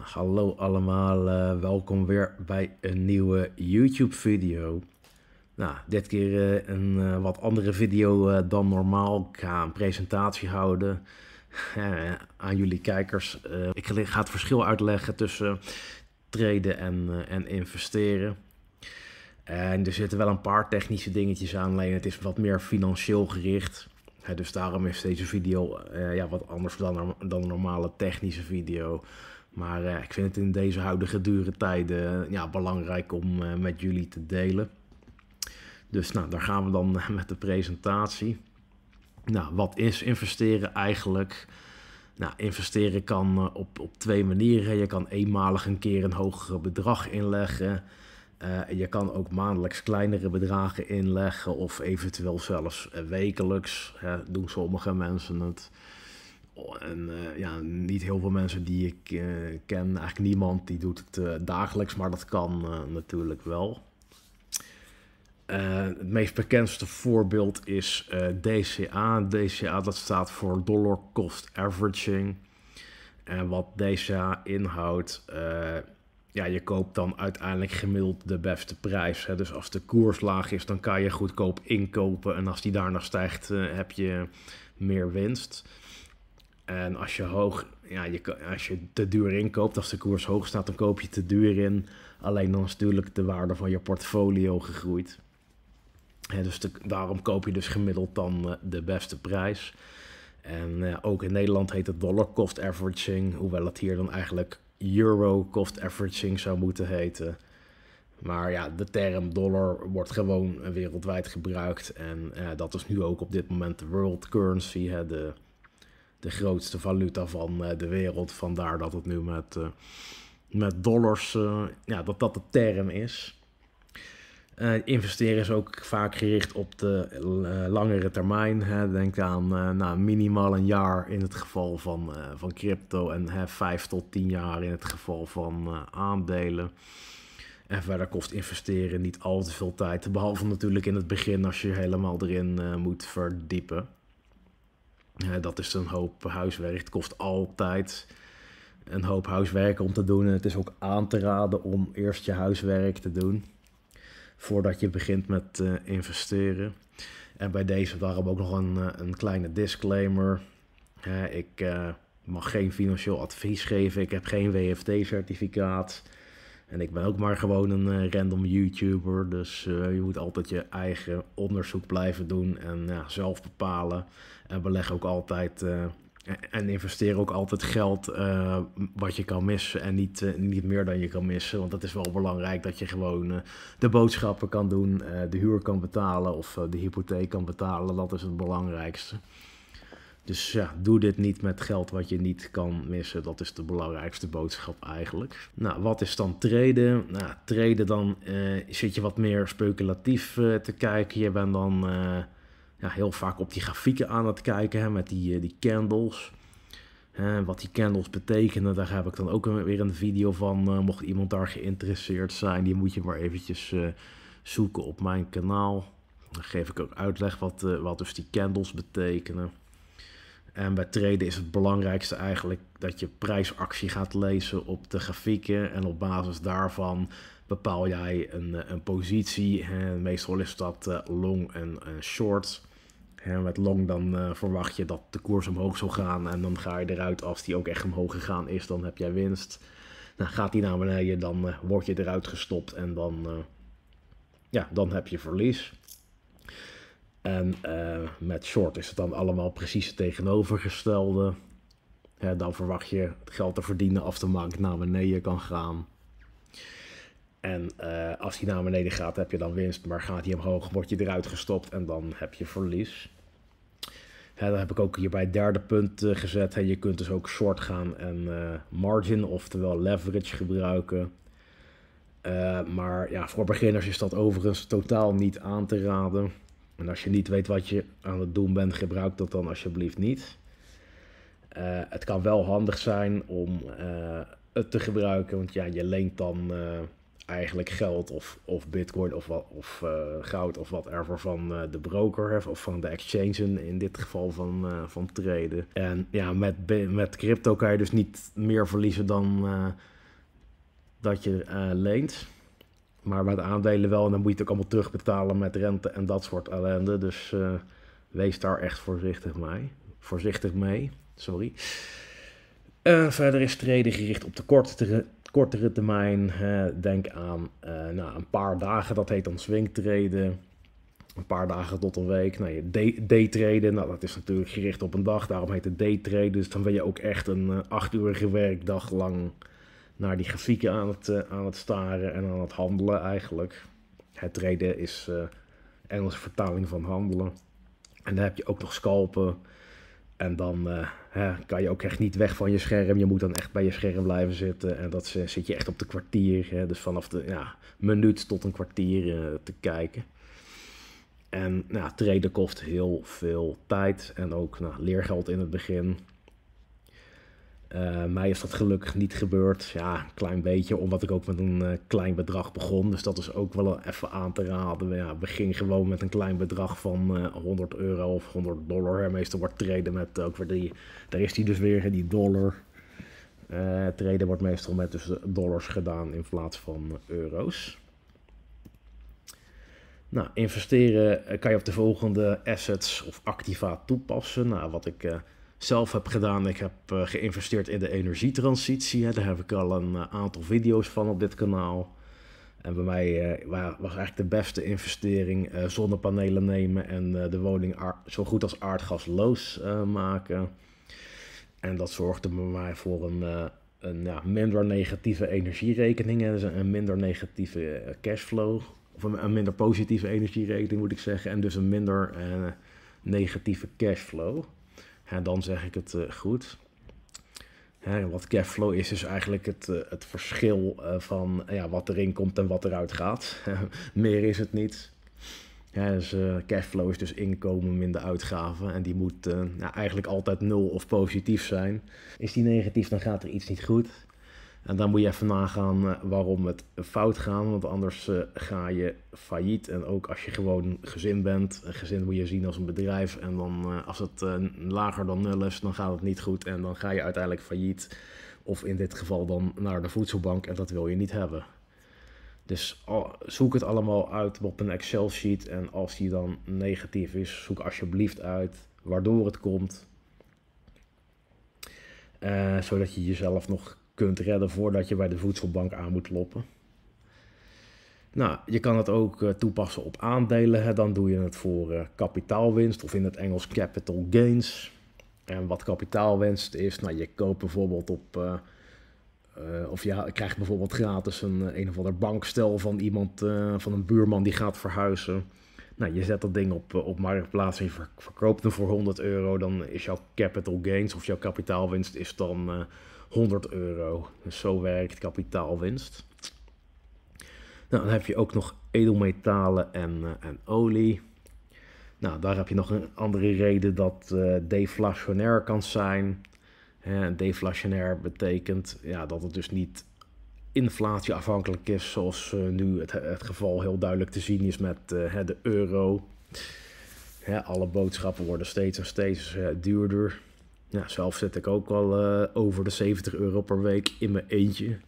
Hallo allemaal, eh, welkom weer bij een nieuwe YouTube video. Nou, dit keer eh, een eh, wat andere video dan normaal. Ik ga een presentatie houden aan jullie kijkers. ik ga het verschil uitleggen tussen treden en, en investeren. En er zitten wel een paar technische dingetjes aan, alleen het is wat meer financieel gericht. dus daarom is deze video ja, wat anders dan, dan een normale technische video. Maar eh, ik vind het in deze huidige dure tijden eh, ja, belangrijk om eh, met jullie te delen. Dus nou, daar gaan we dan met de presentatie. Nou, wat is investeren eigenlijk? Nou, investeren kan op, op twee manieren. Je kan eenmalig een keer een hoger bedrag inleggen. je kan ook maandelijks kleinere bedragen inleggen of eventueel zelfs wekelijks. Hè, doen sommige mensen het en eh, ja, niet heel veel mensen die ik eh, ken, eigenlijk niemand die doet het eh, dagelijks, maar dat kan natuurlijk wel. het meest bekendste voorbeeld is DCA. DCA dat staat voor Dollar Cost Averaging. En wat DCA inhoudt, ja, je koopt dan uiteindelijk gemiddeld de beste prijs. Hè. Dus als de koers laag is, dan kan je goedkoop inkopen. En als die daarna stijgt, heb je meer winst. En als je hoog, ja, je, als je te duur inkoopt, als de koers hoog staat, dan koop je te duur in. Alleen dan is natuurlijk de waarde van je portfolio gegroeid. dus daarom koop je dus gemiddeld dan eh, de beste prijs. En eh, ook in Nederland heet het dollar cost averaging, hoewel het hier dan eigenlijk euro cost averaging zou moeten heten. Maar ja, de term dollar wordt gewoon wereldwijd gebruikt. En eh, dat is nu ook op dit moment de world currency, hè, de de grootste valuta van eh, de wereld. Vandaar dat het nu met, eh, met dollars, eh, ja, dat dat de term is. investeren is ook vaak gericht op de langere termijn. Hè. Denk aan uh, nou, minimaal een jaar in het geval van, van crypto en vijf 5 tot 10 jaar in het geval van aandelen. En verder kost investeren niet al te veel tijd, behalve natuurlijk in het begin als je helemaal erin moet verdiepen. Ja, dat is een hoop huiswerk. Het kost altijd een hoop huiswerk om te doen. En het is ook aan te raden om eerst je huiswerk te doen voordat je begint met eh, investeren. En bij deze daarom ook nog een, eh, een kleine disclaimer. ik eh, mag geen financieel advies geven. Ik heb geen WFT-certificaat. En ik ben ook maar gewoon een random YouTuber. Dus je moet altijd je eigen onderzoek blijven doen en zelf bepalen en leggen ook altijd eh, en investeer ook altijd geld eh, wat je kan missen en niet, eh, niet meer dan je kan missen. Want dat is wel belangrijk dat je gewoon de boodschappen kan doen, de huur kan betalen of de hypotheek kan betalen. Dat is het belangrijkste. Dus ja, doe dit niet met geld wat je niet kan missen. Dat is de belangrijkste boodschap eigenlijk. Nou, wat is dan treden Nou, traden dan zit je wat meer speculatief te kijken. Je bent dan ja, heel vaak op die grafieken aan het kijken hè, met die, eh, die candles. En wat die candles betekenen, daar heb ik dan ook weer een video van. Eh, mocht iemand daar geïnteresseerd zijn, die moet je maar eventjes eh, zoeken op mijn kanaal. Dan geef ik ook uitleg wat, wat dus die candles betekenen. En bij traden is het belangrijkste eigenlijk dat je prijsactie gaat lezen op de grafieken en op basis daarvan bepaal jij een, eh, een positie. en Meestal is dat eh, long en, eh, short. En met long dan verwacht je dat de koers omhoog zal gaan. En dan ga je eruit als die ook echt omhoog gegaan is. Dan heb jij winst. Nou, gaat die naar beneden, dan word je eruit gestopt. En dan, ja, dan heb je verlies. En met short is het dan allemaal precies het tegenovergestelde. Hè, dan verwacht je het geld te verdienen af de markt naar beneden kan gaan. En eh, als hij naar beneden gaat, heb je dan winst. Maar gaat hij omhoog, word je eruit gestopt en dan heb je verlies. Ja, dat heb ik ook hierbij bij het derde punt eh, gezet. Hè. Je kunt dus ook short gaan en eh, margin, oftewel leverage gebruiken. maar ja, voor beginners is dat overigens totaal niet aan te raden. En als je niet weet wat je aan het doen bent, gebruik dat dan alsjeblieft niet. het kan wel handig zijn om het te gebruiken, want ja, je leent dan eigenlijk geld of, of bitcoin of, of eh, goud of wat ervoor van eh, de broker of van de exchange in dit geval van, uh, van treden. En ja, met, met crypto kan je dus niet meer verliezen dan dat je leent. Maar met aandelen wel en dan moet je het ook allemaal terugbetalen met rente en dat soort ellende. Dus wees daar echt voorzichtig mee. Voorzichtig mee, sorry. verder is treden gericht op de korte, kortere termijn, denk aan eh, nou, een paar dagen, dat heet dan swingtreden, een paar dagen tot een week. Nou, je daytraden, nou, dat is natuurlijk gericht op een dag, daarom heet het day daytraden. Dus dan ben je ook echt een uh, eh, acht-urige werkdag lang naar die grafieken aan het, eh, aan het staren en aan het handelen eigenlijk. Het traden is uh, Engelse vertaling van handelen. En dan heb je ook nog scalpen. En dan eh, kan je ook echt niet weg van je scherm. Je moet dan echt bij je scherm blijven zitten. En dat zit je echt op de kwartier. Hè, dus vanaf de ja, minuut tot een kwartier eh, te kijken. En nou, kost heel veel tijd en ook nou, leergeld in het begin. Eh, mij is dat gelukkig niet gebeurd. Ja, een klein beetje, omdat ik ook met een eh, klein bedrag begon. Dus dat is ook wel even aan te raden. Ja, begin gewoon met een klein bedrag van 100 eh, euro of 100 dollar. Meestal wordt traden met ook weer die. Daar is die dus weer, die dollar. traden wordt meestal met dus dollars gedaan in plaats van euro's. Nou, investeren kan je op de volgende assets of activa toepassen. Nou, wat ik zelf heb gedaan. Ik heb eh, geïnvesteerd in de energietransitie. Daar heb ik al een eh, aantal video's van op dit kanaal. En bij mij eh, was eigenlijk de beste investering zonnepanelen nemen en de woning zo goed als aardgasloos maken. En dat zorgde bij mij voor een, een ja, minder negatieve energierekening. Dus een minder negatieve cashflow. Of een, minder positieve energierekening moet ik zeggen. En dus een minder negatieve cashflow. En dan zeg ik het eh, goed. wat Cashflow is, is eigenlijk het, eh, het verschil eh, van ja, wat erin komt en wat eruit gaat. Meer is het niet. Ja, dus, cashflow is dus inkomen minder uitgaven. En die moet nou, eigenlijk altijd nul of positief zijn. Is die negatief, dan gaat er iets niet goed. En dan moet je even nagaan eh, waarom het fout gaat, want anders eh, ga je failliet. En ook als je gewoon gezin bent, een gezin moet je zien als een bedrijf. En dan eh, als het lager dan nul is, dan gaat het niet goed en dan ga je uiteindelijk failliet. Of in dit geval dan naar de voedselbank en dat wil je niet hebben. Dus zoek het allemaal uit op een Excel-sheet. En als die dan negatief is, zoek alsjeblieft uit waardoor het komt. zodat je jezelf nog kunt redden voordat je bij de voedselbank aan moet loppen. Nou, je kan het ook eh, toepassen op aandelen. Dan doe je het voor eh, kapitaalwinst of in het Engels capital gains. En wat kapitaalwinst is, nou, je koopt bijvoorbeeld op. Eh, of je krijgt bijvoorbeeld gratis een, een of ander bankstel van iemand, van een buurman die gaat verhuizen. Nou, je zet dat ding op, op marktplaats en je verkoopt hem voor 100 euro. Dan is jouw capital gains of jouw kapitaalwinst is dan 100 euro. zo werkt kapitaalwinst. Nou, dan heb je ook nog edelmetalen en, eh, en olie. Nou, daar heb je nog een andere reden dat uh, deflationair kan zijn. deflationair betekent ja, dat het dus niet inflatieafhankelijk is, zoals eh, nu het, het, geval heel duidelijk te zien is met de euro. alle boodschappen worden steeds en steeds duurder. Ja, zelf zit ik ook al eh, over de 70 euro per week in mijn eentje.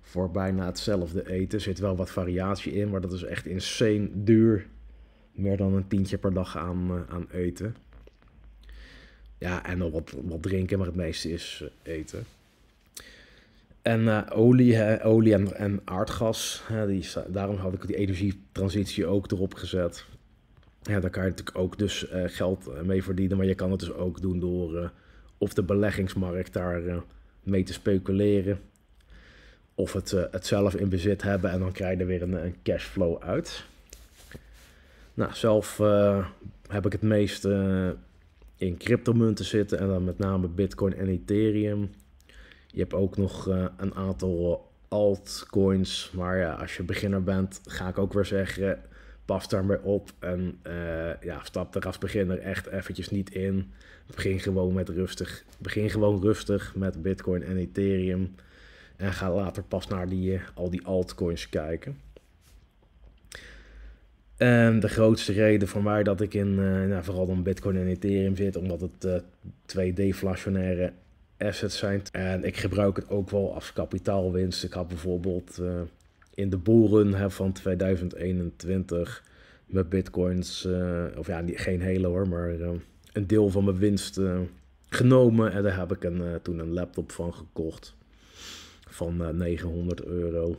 Voor bijna hetzelfde eten. Er zit wel wat variatie in, maar dat is echt insane duur. Meer dan een tientje per dag aan, eh, aan eten. Ja, en nog wat, wat drinken, maar het meeste is eh, eten. En uh, olie, olie en, en aardgas, hè, die, daarom had ik die energietransitie ook erop gezet. Ja, daar kan je natuurlijk ook dus geld mee verdienen, maar je kan het dus ook doen door of de beleggingsmarkt daar eh, mee te speculeren. Of het, eh, het zelf in bezit hebben en dan krijg je er weer een, eh, een cashflow uit. Nou, zelf heb ik het meest uh, in cryptomunten zitten en dan met name Bitcoin en Ethereum. Je hebt ook nog een aantal altcoins, maar ja, als je beginner bent, ga ik ook weer zeggen, pas daarmee op en ja, stap er als beginner echt eventjes niet in. Begin gewoon met rustig. Begin gewoon rustig met Bitcoin en Ethereum. En ga later pas naar die, eh, al die altcoins kijken. En de grootste reden voor mij dat ik in eh, nou, vooral dan Bitcoin en Ethereum zit, omdat het uh, twee deflationaire assets zijn. En ik gebruik het ook wel als kapitaalwinst. Ik had bijvoorbeeld in de boeren hè, van 2021 met bitcoins, of ja, geen hele hoor, maar een deel van mijn winst eh, genomen. En daar heb ik een, eh, toen een laptop van gekocht. Van 900 eh, euro.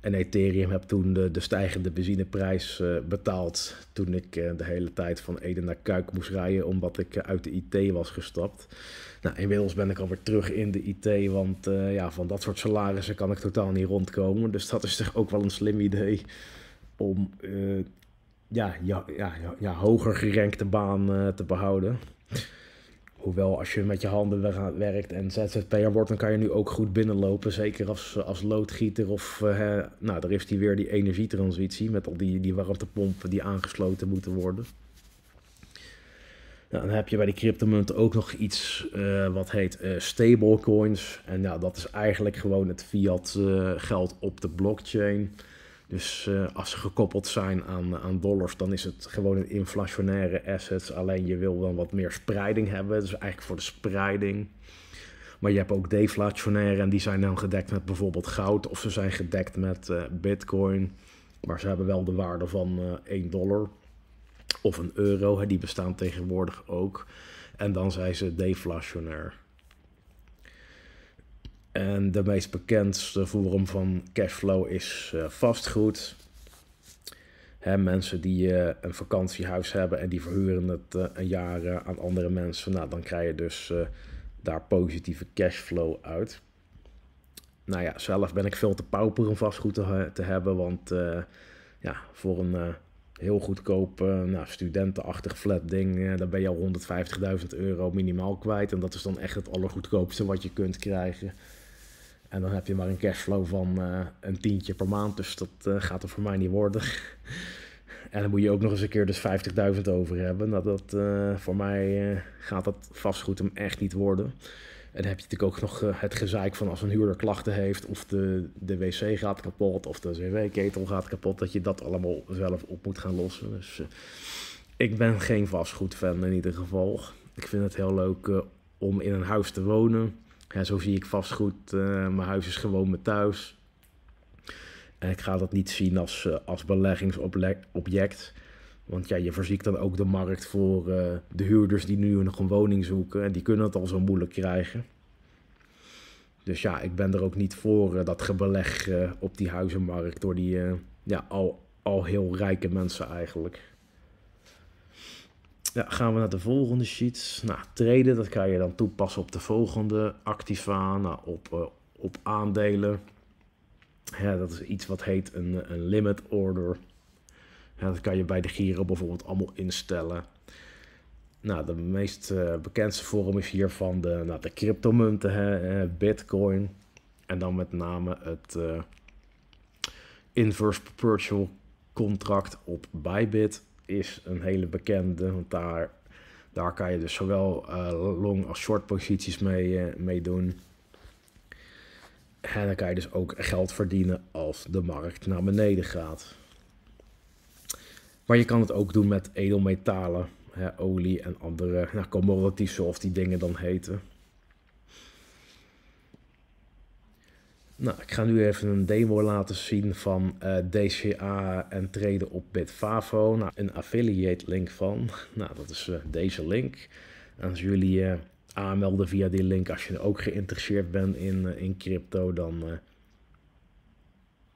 En Ethereum heb toen de, de stijgende benzineprijs betaald. Toen ik de hele tijd van Eden naar Kuik moest rijden, omdat ik uit de IT was gestapt. Nou, inmiddels ben ik alweer terug in de IT, want ja, van dat soort salarissen kan ik totaal niet rondkomen. Dus dat is toch ook wel een slim idee om ja, ja, ja, ja, hoger gerenkte baan eh, te behouden. Hoewel, als je met je handen werkt en ZZP'er wordt, dan kan je nu ook goed binnenlopen. Zeker als, als loodgieter of... Uh, nou, daar heeft hij weer die energietransitie met al die, die warmtepompen die aangesloten moeten worden. Nou, dan heb je bij die cryptomunt ook nog iets eh, wat heet stablecoins. En nou, dat is eigenlijk gewoon het fiat geld op de blockchain... Dus eh, als ze gekoppeld zijn aan, aan dollars, dan is het gewoon een inflationaire assets. Alleen je wil dan wat meer spreiding hebben. Dus eigenlijk voor de spreiding. Maar je hebt ook deflationaire en die zijn dan gedekt met bijvoorbeeld goud. Of ze zijn gedekt met eh, bitcoin. Maar ze hebben wel de waarde van uh, eh, 1 dollar. Of een euro. Hè, die bestaan tegenwoordig ook. En dan zijn ze deflationair. En de meest bekendste vorm van cashflow is eh, vastgoed. Hè, mensen die eh, een vakantiehuis hebben en die verhuren het eh, een jaar aan andere mensen. Nou, dan krijg je dus daar positieve cashflow uit. Nou ja, zelf ben ik veel te pauper om vastgoed te, te hebben. Want ja, voor een heel goedkoop nou, studentenachtig flat ding, dan ben je al 150.000 euro minimaal kwijt. En dat is dan echt het allergoedkoopste wat je kunt krijgen. En dan heb je maar een cashflow van eh, een tientje per maand. Dus dat eh, gaat er voor mij niet worden. en dan moet je ook nog eens een keer dus 50.000 over hebben. Nou, dat, eh, voor mij gaat dat vastgoed hem echt niet worden. En dan heb je natuurlijk ook nog het gezeik van als een huurder klachten heeft... of de, de wc gaat kapot of de cw-ketel gaat kapot... dat je dat allemaal zelf op moet gaan lossen. Dus ik ben geen vastgoedfan in ieder geval. Ik vind het heel leuk om in een huis te wonen... Ja, zo zie ik vastgoed. Eh, mijn huis is gewoon mijn thuis. En ik ga dat niet zien als, eh, als beleggingsobject. Want ja, je verziekt dan ook de markt voor eh, de huurders die nu nog een woning zoeken. En die kunnen het al zo moeilijk krijgen. Dus ja, ik ben er ook niet voor dat gebeleg uh, op die huizenmarkt door die ja, al, al heel rijke mensen eigenlijk gaan we naar de volgende sheet. Nou, treden, dat kan je dan toepassen op de volgende. Activa, nou, op, eh, op aandelen. Ja, dat is iets wat heet een, een limit order. Ja, dat kan je bij de Giro bijvoorbeeld allemaal instellen. Nou, de meest eh, bekendste vorm is hiervan de, nou, de cryptomunten, hè, eh, Bitcoin. En dan met name het inverse perpetual contract op Bybit is een hele bekende, want daar, daar kan je dus zowel eh, long als short posities mee, eh, mee doen. En dan kan je dus ook geld verdienen als de markt naar beneden gaat. Maar je kan het ook doen met edelmetalen, hè, olie en andere nou, commodities, zoals die dingen dan heten. Nou, ik ga nu even een demo laten zien van eh, DCA en treden op Bitfavo. Nou, een affiliate link van. Nou, dat is eh, deze link. En als jullie uh, aanmelden via die link, als je ook geïnteresseerd bent in, in crypto, dan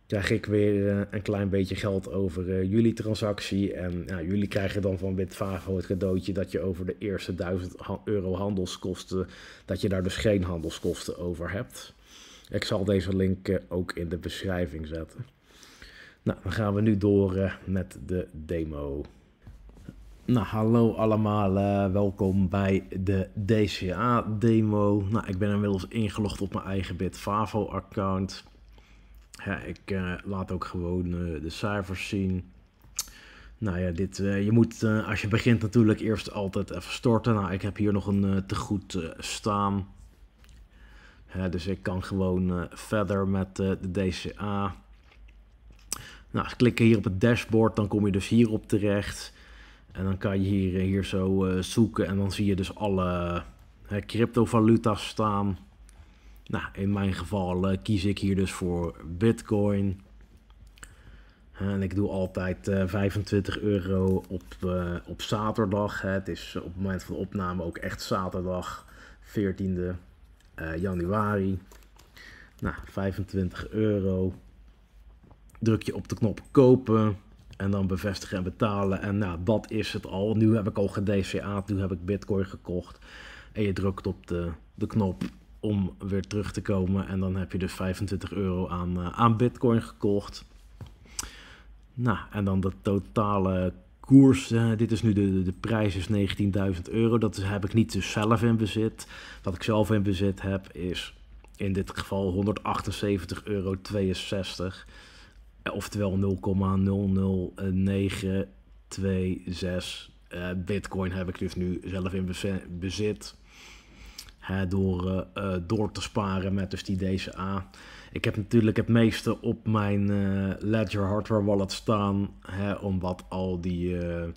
krijg ik weer een klein beetje geld over jullie transactie. En nou, jullie krijgen dan van Bitfavo het cadeautje dat je over de eerste 1000 euro handelskosten, dat je daar dus geen handelskosten over hebt. Ik zal deze link eh, ook in de beschrijving zetten. Nou, dan gaan we nu door eh, met de demo. Nou, hallo allemaal, eh, welkom bij de DCA-demo. Nou, ik ben inmiddels ingelogd op mijn eigen Bitfavo-account. Ja, ik laat ook gewoon de cijfers zien. Nou ja, dit, je moet als je begint natuurlijk eerst altijd even storten. Nou, ik heb hier nog een tegoed staan dus ik kan gewoon eh, verder met eh, de DCA. Nou, als klik hier op het dashboard, dan kom je dus hierop terecht. En dan kan je hier, eh, hier zo zoeken en dan zie je dus alle uh, cryptovaluta's staan. Nou, in mijn geval kies ik hier dus voor Bitcoin. En ik doe altijd 25 euro op, op zaterdag. Het is op het moment van opname ook echt zaterdag, 14e. Eh, januari. Nou, 25 euro. Druk je op de knop kopen. En dan bevestigen en betalen. En nou, dat is het al. Nu heb ik al gedCA'd, nu heb ik bitcoin gekocht. En je drukt op de, de knop om weer terug te komen. En dan heb je dus 25 euro aan, eh, aan bitcoin gekocht. Nou, en dan de totale koers. Eh, dit is nu de, de prijs is 19.000 euro. Dat heb ik niet dus zelf in bezit. Wat ik zelf in bezit heb is in dit geval 178,62 euro. Eh, oftewel 0,00926 eh, bitcoin heb ik dus nu zelf in bezit. door, door te sparen met dus die DCA. Ik heb natuurlijk het meeste op mijn eh, Ledger hardware wallet staan, hè, omdat al die, eh,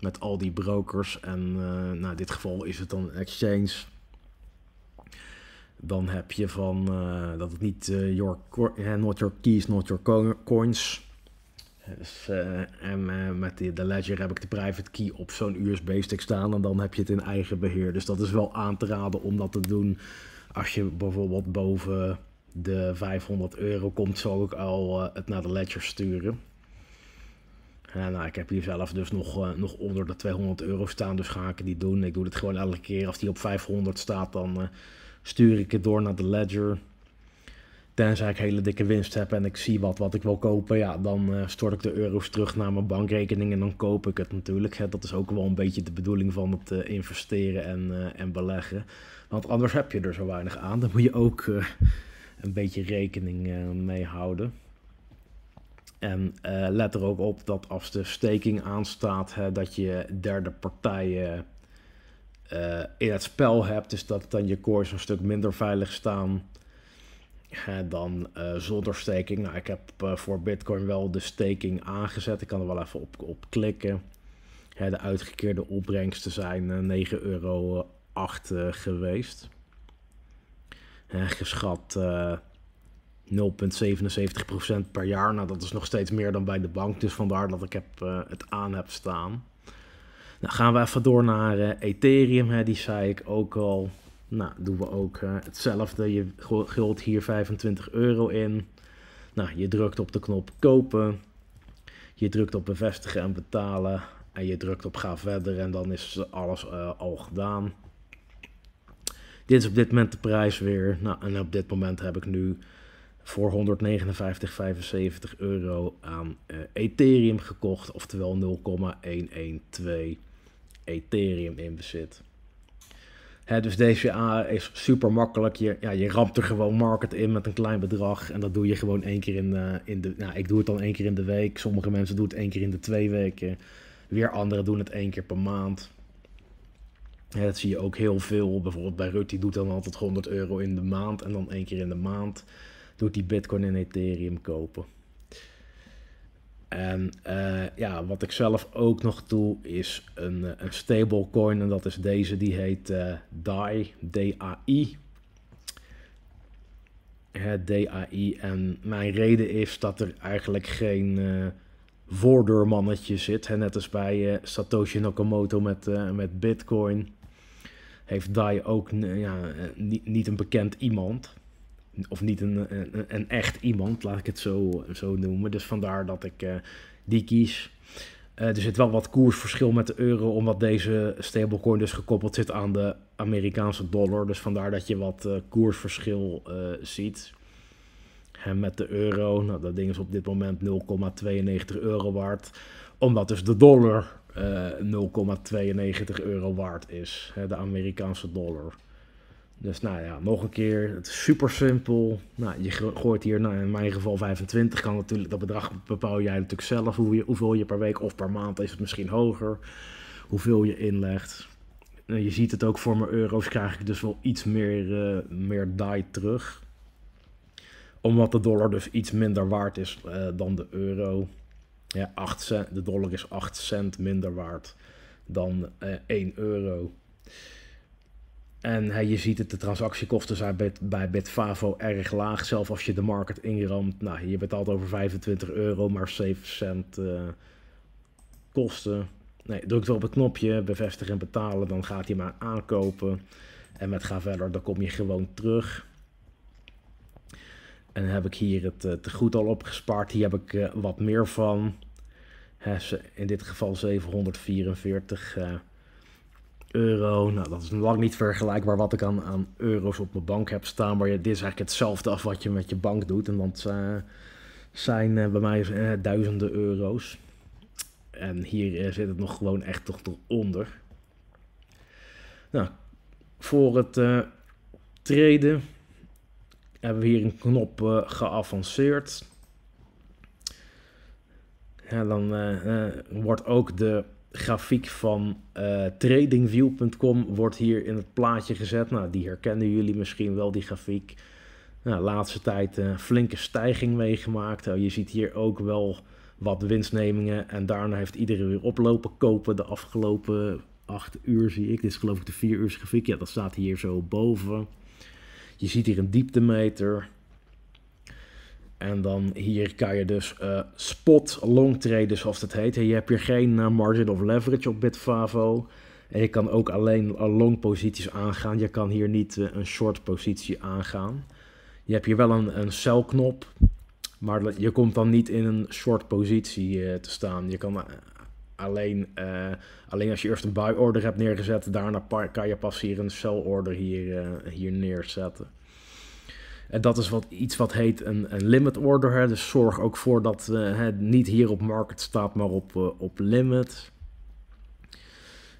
met al die brokers en eh, nou, in dit geval is het dan Exchange. Dan heb je van dat het niet your, not your keys, not your coins. Dus, en met de, Ledger heb ik de private key op zo'n USB-stick staan en dan heb je het in eigen beheer. Dus dat is wel aan te raden om dat te doen als je bijvoorbeeld boven de 500 euro komt, zal ik al eh, het naar de ledger sturen. En nou, ik heb hier zelf dus nog, eh, nog onder de 200 euro staan, dus ga ik die doen. Ik doe het gewoon elke keer. Als die op 500 staat, dan eh, stuur ik het door naar de ledger. Tenzij ik hele dikke winst heb en ik zie wat, wat ik wil kopen, ja, dan stort ik de euro's terug naar mijn bankrekening en dan koop ik het natuurlijk. dat is ook wel een beetje de bedoeling van het investeren en, en beleggen. Want anders heb je er zo weinig aan. Dan moet je ook een beetje rekening eh, mee houden. En eh, let er ook op dat als de staking aanstaat, hè, dat je derde partijen eh, in het spel hebt. Dus dat dan je koers een stuk minder veilig staan hè, dan uh, zonder steking. Nou, ik heb voor Bitcoin wel de staking aangezet. Ik kan er wel even op, op klikken. Hè, de uitgekeerde opbrengsten zijn 9,08 euro geweest eh, geschat 0,77% per jaar. Nou, dat is nog steeds meer dan bij de bank. Dus vandaar dat ik heb, eh, het aan heb staan. Nou, gaan we even door naar eh, Ethereum. Hè, die zei ik ook al. Nou, doen we ook eh, hetzelfde. Je gult hier 25 euro in. Nou, je drukt op de knop kopen. Je drukt op bevestigen en betalen. En je drukt op ga verder en dan is alles al gedaan. Dit is op dit moment de prijs weer. Nou, en op dit moment heb ik nu voor 159,75 euro aan eh, Ethereum gekocht. Oftewel 0,112 Ethereum in bezit. He, dus DCA is super makkelijk. Je, ja, je rampt er gewoon market in met een klein bedrag. En dat doe je gewoon één keer in, eh, in de. Nou, ik doe het dan één keer in de week. Sommige mensen doen het één keer in de twee weken. Weer anderen doen het één keer per maand dat zie je ook heel veel. Bijvoorbeeld bij Rutte, doet dan altijd 100 euro in de maand. En dan één keer in de maand doet hij Bitcoin en Ethereum kopen. En eh, ja, wat ik zelf ook nog doe, is een, eh, een stablecoin. En dat is deze, die heet uh, eh, DAI, D-A-I. DAI. En mijn reden is dat er eigenlijk geen voordeurmannetje zit. Hè? Net als bij Satoshi Nakamoto met, met Bitcoin heeft Dai ook ja, eh, niet, niet een bekend iemand. Of niet een, eh, een, een, echt iemand, laat ik het zo, zo noemen. Dus vandaar dat ik eh, die kies. er zit wel wat koersverschil met de euro, omdat deze stablecoin dus gekoppeld zit aan de Amerikaanse dollar. Dus vandaar dat je wat koersverschil ziet. En met de euro, nou, dat ding is op dit moment 0,92 euro waard. Omdat dus de dollar 0,92 eh, euro waard is. Hè, de Amerikaanse dollar. Dus nou ja, nog een keer. Het is super simpel. Nou, je gooit hier, nou, in mijn geval 25 kan natuurlijk. Dat bedrag bepaal jij natuurlijk zelf. Hoe je, hoeveel je per week of per maand is het misschien hoger. Hoeveel je inlegt. Nou, je ziet het ook voor mijn euro's krijg ik dus wel iets meer, uh, meer die terug. Omdat de dollar dus iets minder waard is eh, dan de euro. Ja, 8 cent, de dollar is 8 cent minder waard dan uh, eh, 1 euro. En hey, je ziet het, de transactiekosten zijn bij, bij Bitfavo erg laag. Zelfs als je de market inramt, nou, je betaalt over 25 euro, maar 7 cent eh, kosten. Nee, druk er op het knopje, bevestigen en betalen, dan gaat hij maar aankopen. En met ga verder, dan kom je gewoon terug. En heb ik hier het eh, te goed al opgespaard. Hier heb ik eh, wat meer van. In dit geval 744 eh, euro. Nou, dat is lang niet vergelijkbaar wat ik aan, aan euro's op mijn bank heb staan. Maar ja, dit is eigenlijk hetzelfde als wat je met je bank doet. En dat uh, zijn bij mij duizenden euro's. En hier zit het nog gewoon echt toch onder. Nou, voor het treden hebben we hier een knop eh, geavanceerd. en dan eh, eh, wordt ook de grafiek van tradingview.com wordt hier in het plaatje gezet. Nou, die herkennen jullie misschien wel, die grafiek. Nou, laatste tijd een flinke stijging meegemaakt. Nou, je ziet hier ook wel wat winstnemingen. En daarna heeft iedereen weer oplopen kopen de afgelopen 8 uur, zie ik. Dit is geloof ik de vier uur grafiek. Ja, dat staat hier zo boven. Je ziet hier een dieptemeter. En dan hier kan je dus eh, spot long traden, dus zoals dat heet. je hebt hier geen eh, margin of leverage op Bitfavo. En je kan ook alleen eh, long posities aangaan. Je kan hier niet een short positie aangaan. Je hebt hier wel een, een sell knop. Maar je komt dan niet in een short positie te staan. Je kan Alleen, eh, alleen als je eerst een buy order hebt neergezet, daarna kan je pas hier een sell order hier, eh, hier neerzetten. En dat is wat, iets wat heet een, een limit order. Hè. Dus zorg ook voor dat het eh, niet hier op market staat, maar op, op limit.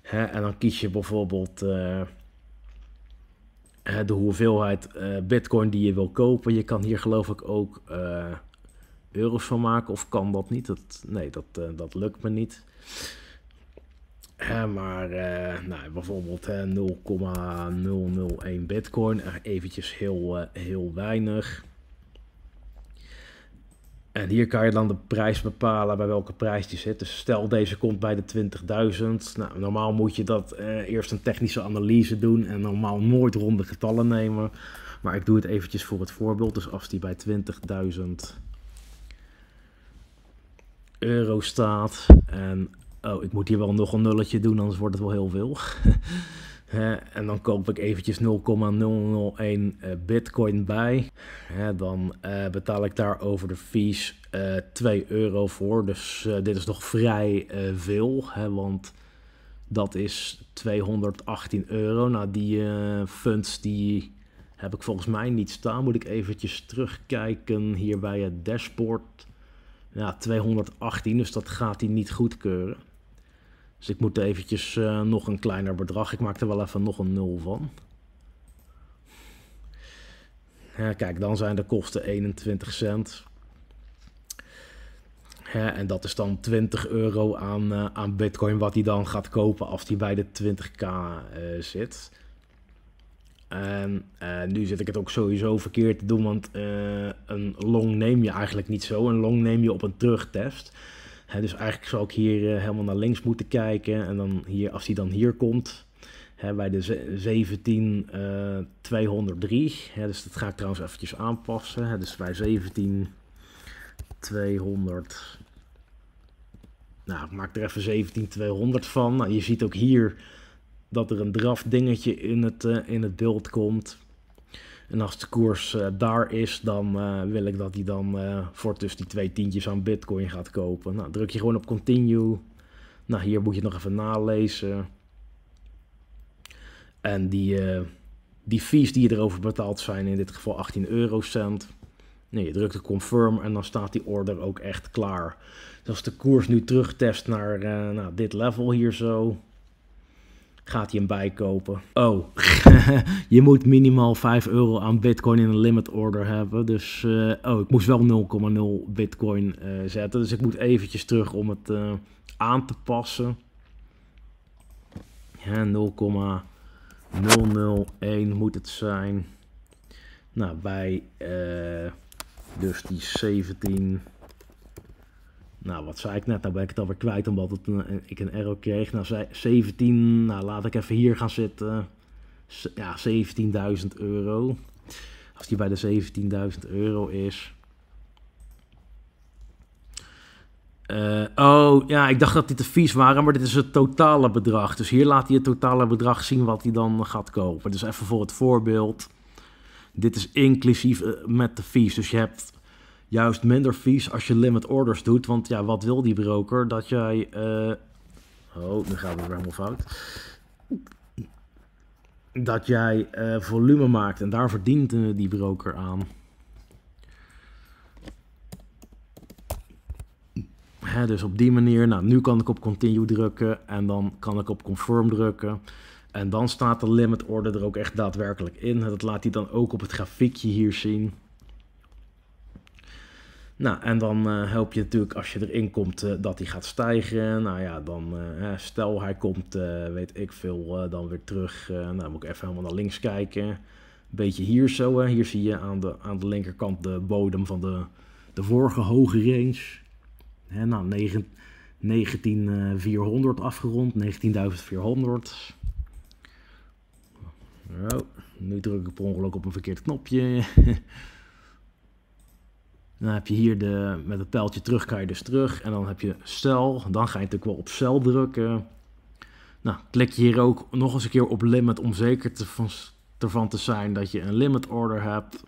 Hè, en dan kies je bijvoorbeeld de hoeveelheid bitcoin die je wil kopen. Je kan hier geloof ik ook euro's van maken? Of kan dat niet? Dat, nee, dat, eh, dat lukt me niet. Uh, maar uh, nou, bijvoorbeeld 0,001 bitcoin, eventjes heel, heel weinig. En hier kan je dan de prijs bepalen bij welke prijs die zit. Dus stel deze komt bij de 20.000. Nou, normaal moet je dat eerst een technische analyse doen en normaal nooit ronde getallen nemen. Maar ik doe het eventjes voor het voorbeeld. Dus als die bij 20.000 euro staat. En oh, ik moet hier wel nog een nulletje doen, anders wordt het wel heel veel. en dan koop ik eventjes 0,001 eh, bitcoin bij. dan eh, betaal ik daar over de fees 2 eh, euro voor. Dus dit is nog vrij veel, want dat is 218 euro. Nou, die funds die heb ik volgens mij niet staan. Moet ik eventjes terugkijken hier bij het dashboard ja, 218, dus dat gaat hij niet goedkeuren. Dus ik moet eventjes eh, nog een kleiner bedrag. Ik maak er wel even nog een nul van. Ja, kijk, dan zijn de kosten 21 cent. Ja, en dat is dan 20 euro aan, eh, aan bitcoin wat hij dan gaat kopen als hij bij de 20k eh, zit. En ehm, eh, nu zit ik het ook sowieso verkeerd te doen, want eh, een long neem je eigenlijk niet zo. Een long neem je op een terugtest. dus eigenlijk zou ik hier eh, helemaal naar links moeten kijken. En dan hier, als die dan hier komt, bij de 17203. dus dat ga ik trouwens eventjes aanpassen. dus bij 17200. Nou, ik maak er even 17200 van. Nou, je ziet ook hier dat er een dingetje in het, eh, in het beeld komt. En als de koers eh, daar is, dan eh, wil ik dat hij dan voor tussen die twee tientjes aan bitcoin gaat kopen. Nou, druk je gewoon op continue. Nou, hier moet je nog even nalezen. En die, die fees die je erover betaald zijn in dit geval 18 eurocent. Nee, je drukt de confirm en dan staat die order ook echt klaar. Dus als de koers nu terugtest naar nou, dit level hier zo, gaat hij hem bijkopen. Oh, je moet minimaal 5 euro aan bitcoin in een limit order hebben. Dus, eh, oh, ik moest wel 0,0 bitcoin eh, zetten. Dus ik moet eventjes terug om het eh, aan te passen. Ja, 0,001 moet het zijn. Nou, bij dus die 17... Nou, wat zei ik net? Nou ben ik het alweer kwijt omdat het een, ik een error kreeg. Nou, zei 17, nou laat ik even hier gaan zitten. Ja, 17.000 euro. Als die bij de 17.000 euro is. Eh, oh, ja, ik dacht dat dit de fees waren, maar dit is het totale bedrag. Dus hier laat hij het totale bedrag zien wat hij dan gaat kopen. Dus even voor het voorbeeld. Dit is inclusief eh, met de fees. Dus je hebt juist minder vies als je limit orders doet. Want ja, wat wil die broker? Dat jij... Eh, oh, nu gaat het weer helemaal fout. Dat jij eh, volume maakt en daar verdient eh, die broker aan. dus op die manier, nou, nu kan ik op continue drukken en dan kan ik op confirm drukken. En dan staat de limit order er ook echt daadwerkelijk in. Dat laat hij dan ook op het grafiekje hier zien. Nou, en dan eh, help je natuurlijk als je erin komt eh, dat hij gaat stijgen. Nou ja, dan eh, stel hij komt, weet ik veel, dan weer terug. nou, dan moet ik even helemaal naar links kijken. Een beetje hier zo. Hier zie je aan de, aan de linkerkant de bodem van de, de vorige hoge range. Hè, nou, 19400 afgerond, 19400. Oh, nu druk ik per ongeluk op een verkeerd knopje. Dan heb je hier de, met het pijltje terug kan je dus terug. En dan heb je cel. Dan ga je natuurlijk wel op cel drukken. Nou, klik je hier ook nog eens een keer op limit om zeker te, van, ervan te zijn dat je een limit order hebt.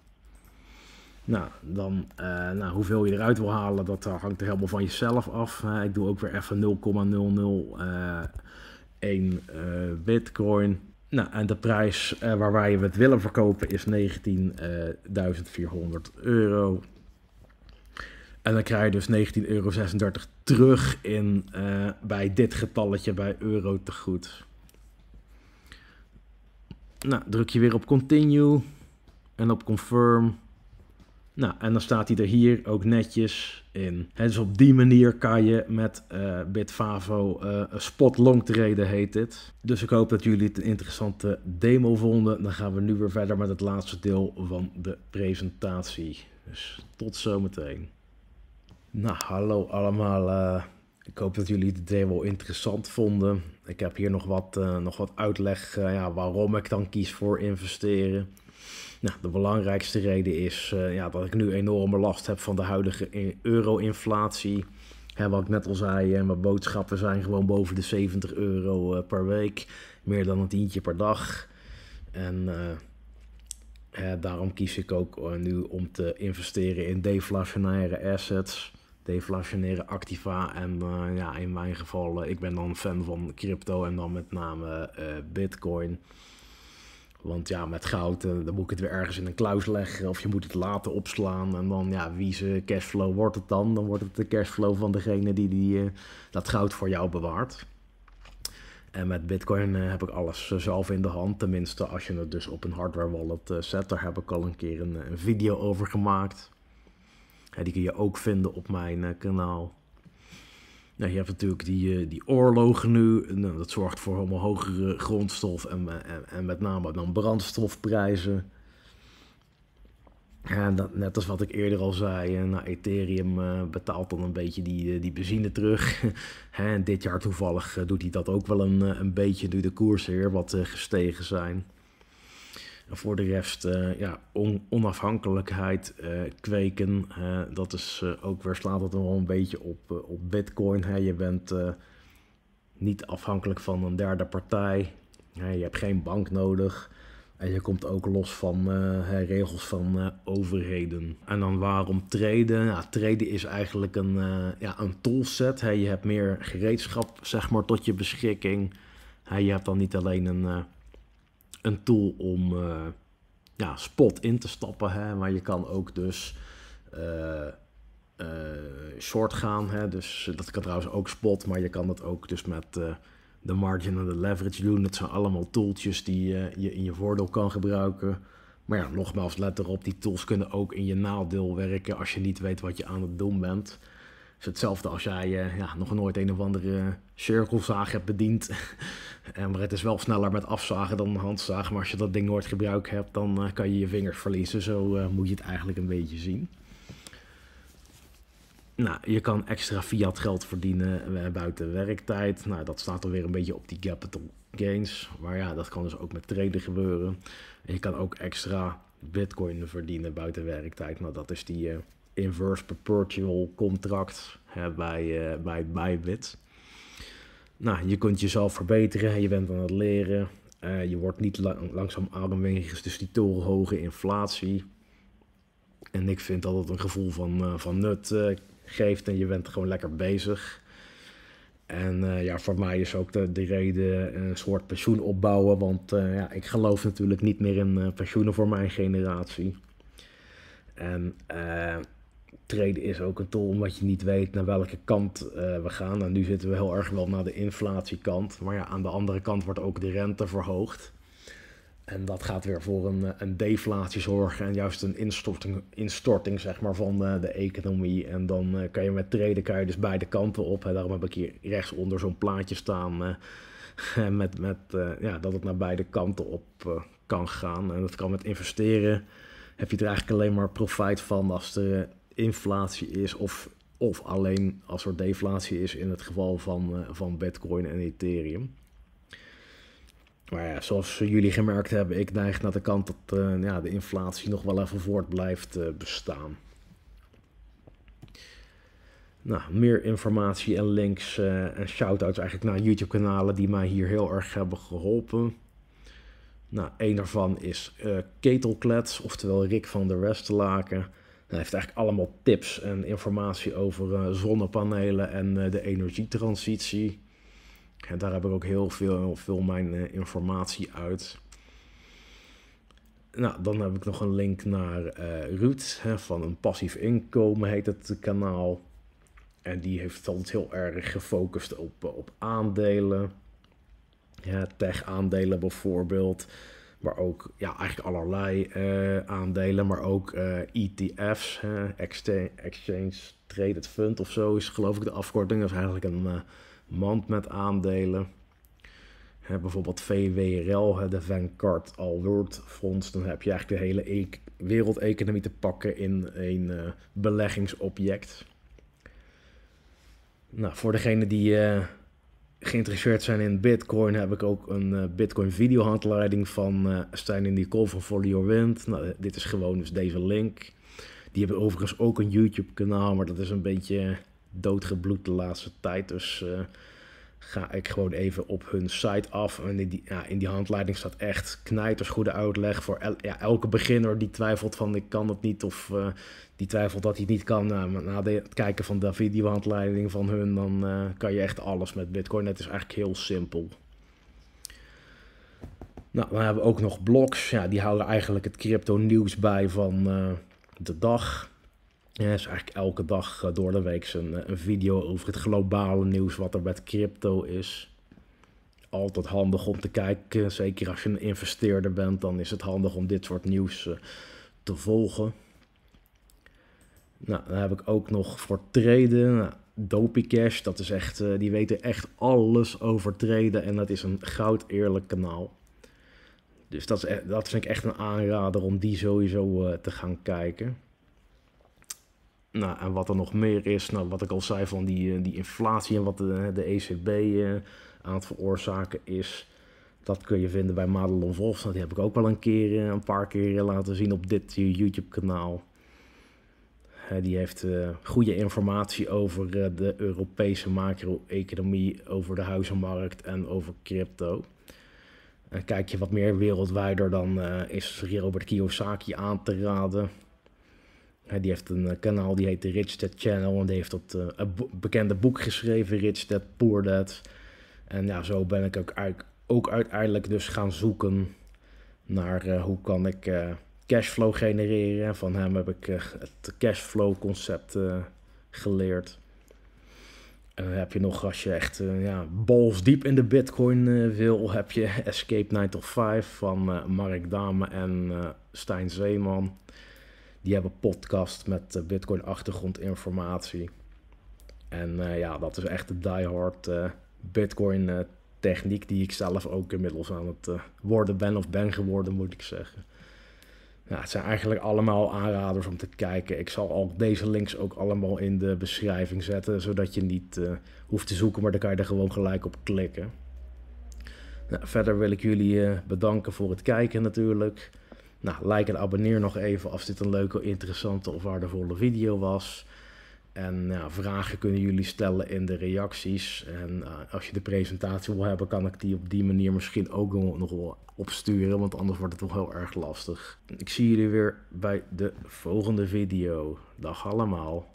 Nou, dan eh, nou, hoeveel je eruit wil halen, dat eh, hangt er helemaal van jezelf af. ik doe ook weer even 0,001 uh, eh, bitcoin. Nou, en de prijs waar wij het willen verkopen is 19.400 euro. En dan krijg je dus 19,36 euro terug in, eh, bij dit getalletje bij euro te goed. Nou, druk je weer op continue en op confirm. Nou, en dan staat hij er hier ook netjes in. En dus op die manier kan je met uh, Bitfavo uh, spot long treden, heet dit. Dus ik hoop dat jullie het een interessante demo vonden. Dan gaan we nu weer verder met het laatste deel van de presentatie. Dus tot zometeen. Nou, hallo allemaal. Eh, ik hoop dat jullie het deel wel interessant vonden. Ik heb hier nog wat, eh, nog wat uitleg eh, ja, waarom ik dan kies voor investeren. Nou, de belangrijkste reden is ja, dat ik nu enorme last heb van de huidige e- euro-inflatie. Wat ik net al zei, mijn boodschappen zijn gewoon boven de 70 euro per week. Meer dan een tientje per dag. En daarom kies ik ook nu om te investeren in deflationaire assets deflationaire activa. En eh, ja, in mijn geval, eh, ik ben dan fan van crypto en dan met name eh, Bitcoin. Want ja, met goud, dan moet ik het weer ergens in een kluis leggen of je moet het laten opslaan. En dan, ja, wie zijn cashflow wordt het dan? Dan wordt het de cashflow van degene die, die dat goud voor jou bewaart. En met Bitcoin heb ik alles zelf in de hand. Tenminste, als je het dus op een hardware wallet zet, daar heb ik al een keer een video over gemaakt die kun je ook vinden op mijn eh, kanaal. Nou, je hebt natuurlijk die, eh, die oorlogen nu. Nou, dat zorgt voor allemaal hogere grondstof en, eh, en, en met name dan brandstofprijzen. En dat, net als wat ik eerder al zei, nou, Ethereum betaalt dan een beetje die, die benzine terug. en dit jaar toevallig doet hij dat ook wel een, een beetje nu de koersen weer wat gestegen zijn. En voor de rest, eh, ja, onafhankelijkheid eh, kweken. Eh, dat is ook weer slaat het wel een beetje op, op Bitcoin. Hè. Je bent niet afhankelijk van een derde partij. je hebt geen bank nodig. En je komt ook los van regels van overheden. En dan waarom treden? Ja, treden is eigenlijk een, uh, ja, een toolset. hè je hebt meer gereedschap zeg maar, tot je beschikking. hè je hebt dan niet alleen een een tool om eh, ja, spot in te stappen. Hè? Maar je kan ook dus uh, short gaan. Hè? Dus dat kan trouwens ook spot, maar je kan dat ook dus met de margin en de leverage doen. Dat zijn allemaal tooltjes die je in je voordeel kan gebruiken. Maar ja, nogmaals, let erop, die tools kunnen ook in je nadeel werken als je niet weet wat je aan het doen bent hetzelfde als jij eh, ja, nog nooit een of andere eh, cirkelzaag hebt bediend. maar het is wel sneller met afzagen dan handzagen. Maar als je dat ding nooit gebruikt hebt, dan eh, kan je je vingers verliezen. Zo moet je het eigenlijk een beetje zien. Nou, je kan extra fiat geld verdienen buiten werktijd. Nou, dat staat alweer een beetje op die capital gains. Maar ja, dat kan dus ook met traden gebeuren. En je kan ook extra bitcoin verdienen buiten werktijd. Nou, dat is die inverse perpetual contract hè, bij, uh, bij Bybit. Nou, je kunt jezelf verbeteren, je bent aan het leren, eh, je wordt niet lang, langzaam arm dus die torenhoge inflatie. En ik vind dat het een gevoel van, eh, van nut geeft en je bent gewoon lekker bezig. En ja, voor mij is ook de, de reden een soort pensioen opbouwen. Want ja, ik geloof natuurlijk niet meer in pensioenen voor mijn generatie. En treden is ook een tol, omdat je niet weet naar welke kant eh, we gaan. en nou, nu zitten we heel erg wel naar de inflatiekant. Maar ja, aan de andere kant wordt ook de rente verhoogd. En dat gaat weer voor een, eh, een deflatie zorgen en juist een instorting, instorting zeg maar, van de, eh, de economie. En dan kan je met treden kan je dus beide kanten op. En Daarom heb ik hier rechtsonder zo'n plaatje staan met, met, ja, dat het naar beide kanten op kan gaan. En dat kan met investeren heb je er eigenlijk alleen maar profijt van als er inflatie is of, of alleen als er deflatie is in het geval van, eh, van Bitcoin en Ethereum. Maar ja, zoals jullie gemerkt hebben, ik neig naar de kant dat eh, ja, de inflatie nog wel even voort blijft eh, bestaan. Nou, meer informatie en links en shout-outs eigenlijk naar YouTube-kanalen die mij hier heel erg hebben geholpen. Nou, een daarvan is Ketelklets, oftewel Rick van der Westlaken. Hij heeft eigenlijk allemaal tips en informatie over eh, zonnepanelen en eh, de energietransitie. En daar heb ik ook heel veel, heel veel mijn eh, informatie uit. Nou, dan heb ik nog een link naar Ruud hè, van een passief inkomen heet het kanaal. En die heeft altijd heel erg gefocust op, op aandelen. Ja, tech-aandelen bijvoorbeeld maar ook ja, eigenlijk allerlei eh, aandelen, maar ook ETF's, eh, e Exchange Traded Fund of zo is geloof ik de afkorting. Dat is eigenlijk een eh, mand met aandelen. bijvoorbeeld VWRL, de Vanguard All World Fonds. Dan heb je eigenlijk de hele e-, wereldeconomie te pakken in een beleggingsobject. Nou, voor degene die geïnteresseerd zijn in Bitcoin, heb ik ook een uh, Bitcoin handleiding van uh, Stijn in die call van For Your Wind. Nou, eh, dit is gewoon dus deze link. Die hebben overigens ook een YouTube kanaal, maar dat is een beetje doodgebloed de laatste tijd. Dus ga ik gewoon even op hun site af. En in die, ja, in die handleiding staat echt goede uitleg voor el, ja, elke beginner die twijfelt van ik kan het niet of eh, die twijfelt dat hij het niet kan. Nou, na de, het kijken van de handleiding van hun, dan eh, kan je echt alles met Bitcoin. Het is eigenlijk heel simpel. Nou, dan hebben we ook nog blogs. Ja, die houden eigenlijk het crypto nieuws bij van eh, de dag ja is eigenlijk elke dag eh, door de week een, eh, een video over het globale nieuws wat er met crypto is. Altijd handig om te kijken. Zeker als je een investeerder bent, dan is het handig om dit soort nieuws eh, te volgen. Nou, dan heb ik ook nog voor traden. Nou, Dopicash, Cash, dat is echt, die weten echt alles over treden En dat is een goud eerlijk kanaal. Dus dat, is, e-, dat vind ik echt een aanrader om die sowieso te gaan kijken. Nou, en wat er nog meer is, nou, wat ik al zei van die, eh, die inflatie en wat eh, de, de ECB eh, aan het veroorzaken is. Dat kun je vinden bij Madelon Wolfs. Nou, die heb ik ook wel een keer, een paar keer laten zien op dit YouTube-kanaal. Die heeft goede informatie over de Europese macro-economie, over de huizenmarkt en over crypto. En kijk je wat meer wereldwijder, dan is Robert Kiyosaki aan te raden die heeft een eh, kanaal die heet de Rich Dad Channel. En die heeft dat uh, bekende boek geschreven, Rich Dad Poor Dad. En ja, zo ben ik ook, ook uiteindelijk dus gaan zoeken naar eh, hoe kan ik uh, cashflow genereren. En van hem heb ik het cashflow concept geleerd. En dan heb je nog, als je echt ja, balls diep in de bitcoin wil, heb je Escape Night of 5 van Mark Dame en Stijn Zeeman. Die hebben podcast met eh, Bitcoin achtergrondinformatie. En eh, ja, dat is echt de diehard eh, Bitcoin techniek die ik zelf ook inmiddels aan het worden ben of ben geworden, moet ik zeggen. Ja, het zijn eigenlijk allemaal aanraders om te kijken. Ik zal al deze links ook allemaal in de beschrijving zetten, zodat je niet hoeft te zoeken, maar dan kan je er gewoon gelijk op klikken. Nou, verder wil ik jullie bedanken voor het kijken natuurlijk. Nou, like en abonneer nog even als dit een leuke, interessante of waardevolle video was. En ja, vragen kunnen jullie stellen in de reacties. En eh, als je de presentatie wil hebben, kan ik die op die manier misschien ook nog wel opsturen. Want anders wordt het toch heel erg lastig. Ik zie jullie weer bij de volgende video. Dag allemaal.